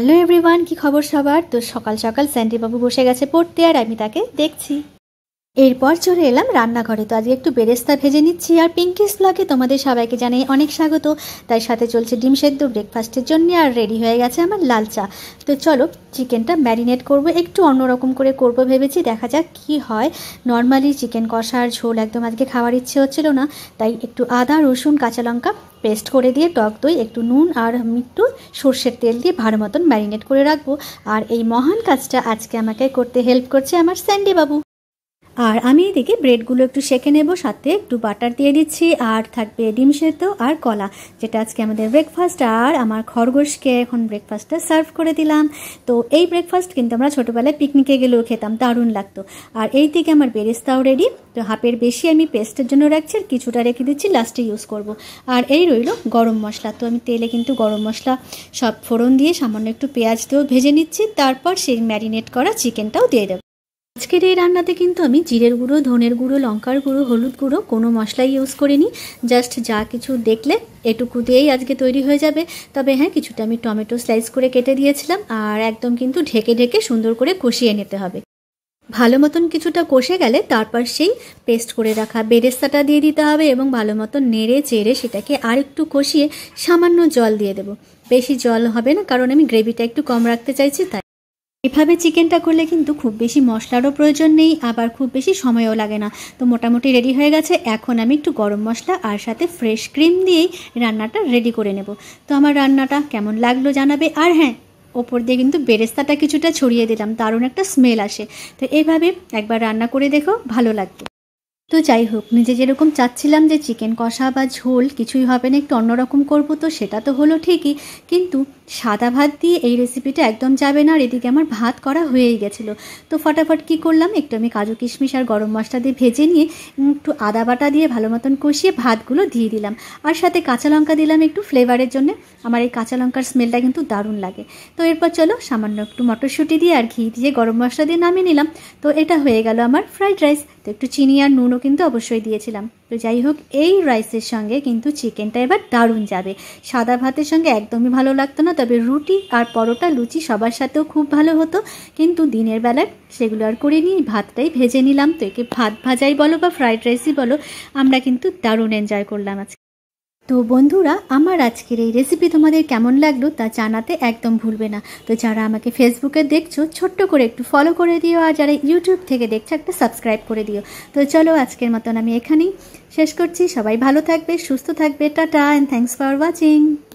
Hello everyone কি খবর সবার তো সকাল সকাল স্যান্টিবাবু বসে গেছে পড়তে আর আমি তাকে দেখছি এরপর চলে এলাম রান্নাঘরে তো আজকে একটু বেরেস্তা ভেজে নিচ্ছি আর পিঙ্কিস ব্লগে তোমাদের সবাইকে জানাই অনেক স্বাগত তাই সাথে চলছে ডিম সেদ্ধ ব্রেকফাস্টের জন্য আর রেডি হয়ে গেছে আমার লাল চা তো চলো চিকেনটা ম্যারিনেট করব একটু অন্যরকম করে করব ভেবেছি দেখা যাক কি হয় নর্মালি চিকেন কষার ঝোল একদম আজকে খাওয়ার ইচ্ছে হচ্ছিল না তাই একটু আদা রসুন কাঁচা লঙ্কা পেস্ট করে দিয়ে টক দই একটু নুন আর একটু সর্ষের তেল দিয়ে ভালো মতন ম্যারিনেট করে রাখবো আর এই মহান কাজটা আজকে আমাকে করতে হেল্প করছে আমার স্যান্ডি বাবু আর আমি এদিকে ব্রেডগুলো একটু সেঁকে নেব সাথে একটু বাটার দিয়ে দিচ্ছি আর থাকবে ডিম সেদ্ধ আর কলা যেটা আজকে আমাদের ব্রেকফাস্ট আর আমার খরগোশকে এখন ব্রেকফাস্টটা সার্ভ করে দিলাম তো এই ব্রেকফাস্ট কিন্তু আমরা ছোটোবেলায় পিকনিকে গেলেও খেতাম দারুণ লাগতো আর এই দিকে আমার বেরেস্তাও রেডি তো হাফের বেশি আমি পেস্টের জন্য রাখছি আর কিছুটা রেখে দিচ্ছি লাস্টে ইউজ করব। আর এই রইল গরম মশলা তো আমি তেলে কিন্তু গরম মশলা সব ফোড়ন দিয়ে সামান্য একটু পেঁয়াজ দিয়েও ভেজে নিচ্ছি তারপর সেই ম্যারিনেট করা চিকেনটাও দিয়ে দেবো আজকের এই রান্নাতে কিন্তু আমি জিরের গুঁড়ো ধনের গুঁড়ো লঙ্কার গুঁড়ো হলুদ গুঁড়ো কোনো মশলাই ইউজ করিনি জাস্ট যা কিছু দেখলে এটুকু দিয়েই আজকে তৈরি হয়ে যাবে তবে হ্যাঁ কিছুটা আমি টমেটো স্লাইস করে কেটে দিয়েছিলাম আর একদম কিন্তু ঢেকে ঢেকে সুন্দর করে কষিয়ে নিতে হবে ভালো মতন কিছুটা কষে গেলে তারপর সেই পেস্ট করে রাখা বেরেস্তাটা দিয়ে দিতে হবে এবং ভালো মতন নেড়ে চেড়ে সেটাকে আর একটু কষিয়ে সামান্য জল দিয়ে দেব বেশি জল হবে না কারণ আমি গ্রেভিটা একটু কম রাখতে চাইছি তাই এভাবে চিকেনটা করলে কিন্তু খুব বেশি মশলারও প্রয়োজন নেই আবার খুব বেশি সময়ও লাগে না তো মোটামুটি রেডি হয়ে গেছে এখন আমি একটু গরম মশলা আর সাথে ফ্রেশ ক্রিম দিয়েই রান্নাটা রেডি করে নেব তো আমার রান্নাটা কেমন লাগলো জানাবে আর হ্যাঁ ওপর দিয়ে কিন্তু বেরেস্তাটা কিছুটা ছড়িয়ে দিলাম দারুণ একটা স্মেল আসে তো এভাবে একবার রান্না করে দেখো ভালো লাগবে তো যাই হোক নিজে যেরকম চাচ্ছিলাম যে চিকেন কষা বা ঝোল কিছুই হবে না একটু অন্যরকম করবো তো সেটা তো হলো ঠিকই কিন্তু সাদা ভাত দিয়ে এই রেসিপিটা একদম যাবে না আর এদিকে আমার ভাত করা হয়েই গেছিলো তো ফটাফট কি করলাম একটু আমি কাজু কিশমিশ আর গরম মশলা দিয়ে ভেজে নিয়ে একটু আদা বাটা দিয়ে ভালো মতন কষিয়ে ভাতগুলো দিয়ে দিলাম আর সাথে কাঁচা লঙ্কা দিলাম একটু ফ্লেভারের জন্য আমার এই কাঁচা লঙ্কার স্মেলটা কিন্তু দারুণ লাগে তো এরপর চলো সামান্য একটু মটরশুঁটি দিয়ে আর ঘি দিয়ে গরম মশলা দিয়ে নামিয়ে নিলাম তো এটা হয়ে গেল আমার ফ্রাইড রাইস তো একটু চিনি আর নুন কিন্তু অবশ্যই দিয়েছিলাম তো যাই হোক এই রাইসের সঙ্গে কিন্তু চিকেনটা এবার দারুণ যাবে সাদা ভাতের সঙ্গে একদমই ভালো লাগতো না তবে রুটি আর পরোটা লুচি সবার সাথেও খুব ভালো হতো কিন্তু দিনের বেলায় সেগুলো আর করে নিয়ে ভাতটাই ভেজে নিলাম তো একে ভাত ভাজাই বলো বা ফ্রাইড রাইসই বলো আমরা কিন্তু দারুণ এনজয় করলাম আজকে তো বন্ধুরা আমার আজকের এই রেসিপি তোমাদের কেমন লাগলো তা জানাতে একদম ভুলবে না তো যারা আমাকে ফেসবুকে দেখছো ছোট্ট করে একটু ফলো করে দিও আর যারা ইউটিউব থেকে দেখছো একটা সাবস্ক্রাইব করে দিও তো চলো আজকের মতন আমি এখানেই শেষ করছি সবাই ভালো থাকবে সুস্থ থাকবে ta ta and thanks for watching